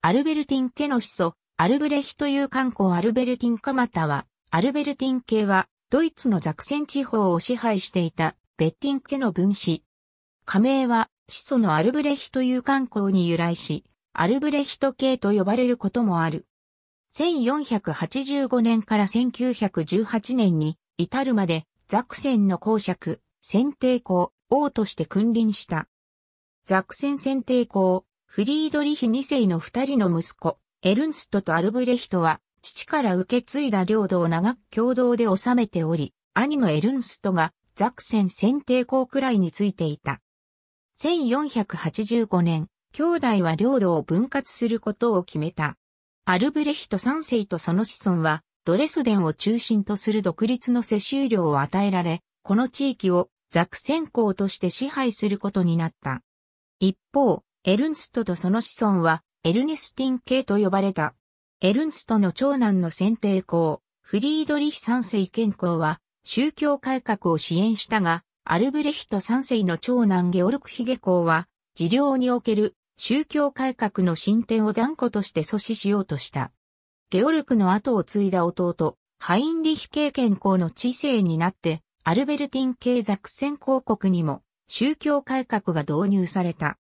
アルベルティン家の始祖、アルブレヒという観光アルベルティンカマタは、アルベルティン家は、ドイツのザクセン地方を支配していた、ベッティン家の分子。仮名は、始祖のアルブレヒという観光に由来し、アルブレヒト系と呼ばれることもある。1485年から1918年に至るまでザクセンの公爵、選定公、王として君臨した。ザクセン選定公、フリードリヒ2世の二人の息子、エルンストとアルブレヒトは、父から受け継いだ領土を長く共同で治めており、兄のエルンストがザクセン選定校くらいについていた。1485年、兄弟は領土を分割することを決めた。アルブレヒト3世とその子孫は、ドレスデンを中心とする独立の世襲領を与えられ、この地域をザクセン校として支配することになった。一方、エルンストとその子孫は、エルネスティン系と呼ばれた。エルンストの長男の選定校、フリードリヒ三世健康は、宗教改革を支援したが、アルブレヒト三世の長男ゲオルクヒゲ公は、治療における宗教改革の進展を断固として阻止しようとした。ゲオルクの後を継いだ弟、ハインリヒ系健康の知性になって、アルベルティン系ザクセン公国にも宗教改革が導入された。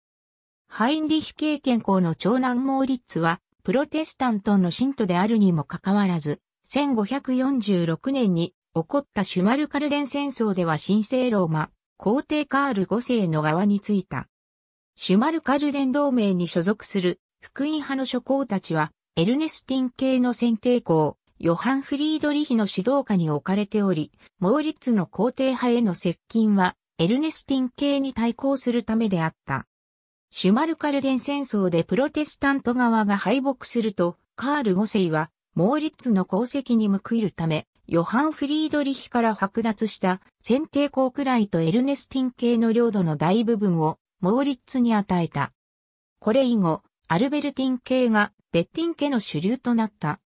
ハインリヒ経験校の長男モーリッツは、プロテスタントの信徒であるにもかかわらず、1546年に起こったシュマルカルデン戦争では神聖ローマ、皇帝カール5世の側についた。シュマルカルデン同盟に所属する福音派の諸侯たちは、エルネスティン系の選定校、ヨハン・フリードリヒの指導下に置かれており、モーリッツの皇帝派への接近は、エルネスティン系に対抗するためであった。シュマルカルデン戦争でプロテスタント側が敗北すると、カール5世は、モーリッツの功績に報いるため、ヨハン・フリードリヒから剥奪した先定校くらいとエルネスティン系の領土の大部分をモーリッツに与えた。これ以後、アルベルティン系がベッティン家の主流となった。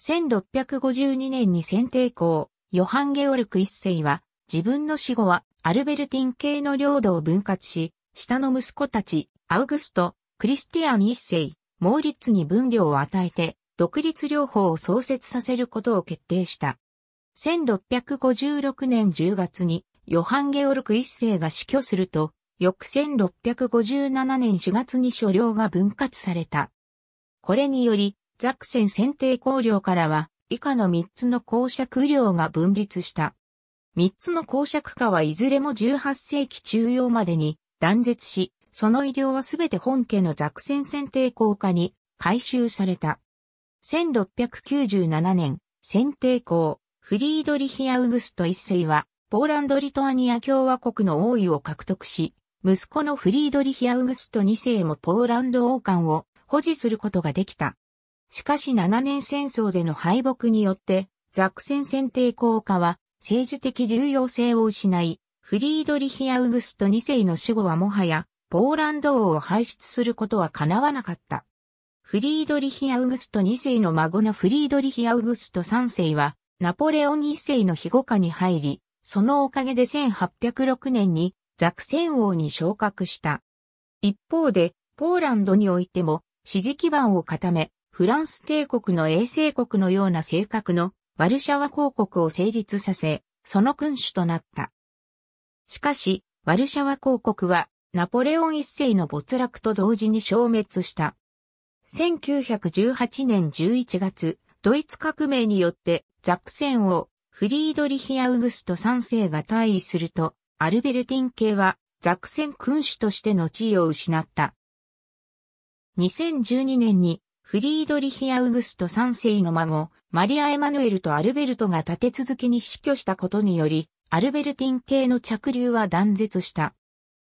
1652年に先定校、ヨハン・ゲオルク一世は自分の死後はアルベルティン系の領土を分割し、下の息子たちアウグスト、クリスティアン一世、モーリッツに分量を与えて、独立療法を創設させることを決定した。1656年10月に、ヨハン・ゲオルク一世が死去すると、翌1657年4月に所領が分割された。これにより、ザクセン選定公領からは、以下の3つの公爵領が分立した。3つの公爵家はいずれも18世紀中央までに断絶し、その医療はすべて本家のザクセン選定校下に改修された。1697年、選定校、フリードリヒ・アウグスト一世は、ポーランド・リトアニア共和国の王位を獲得し、息子のフリードリヒ・アウグスト2世もポーランド王冠を保持することができた。しかし7年戦争での敗北によって、ザクセン選定効果は政治的重要性を失い、フリードリヒ・アウグスト2世の死後はもはやポーランド王を排出することは叶わなかった。フリードリヒ・アウグスト2世の孫のフリードリヒ・アウグスト3世は、ナポレオン2世の庇護下に入り、そのおかげで1806年にザクセン王に昇格した。一方で、ポーランドにおいても、支持基盤を固め、フランス帝国の衛星国のような性格のワルシャワ公国を成立させ、その君主となった。しかし、ワルシャワ公国はナポレオン一世の没落と同時に消滅した。1918年11月、ドイツ革命によってザクセンをフリードリヒ・アウグスト3世が退位すると、アルベルティン系はザクセン君主としての地位を失った。2012年にフリードリヒ・アウグスト3世の孫、マリア・エマヌエルとアルベルトが立て続けに死去したことにより、アルベルティン系の着流は断絶した。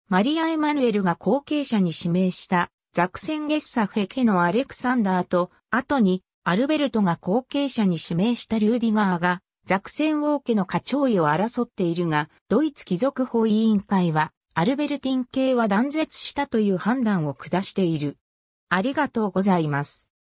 マリア・エマヌエルが後継者に指名したザクセン・ゲッサフェケのアレクサンダーと、後にアルベルトが後継者に指名したリューディガーが、ザクセン王家の課長位を争っているが、ドイツ貴族法委員会は、アルベルティン系は断絶したという判断を下している。ありがとうございます。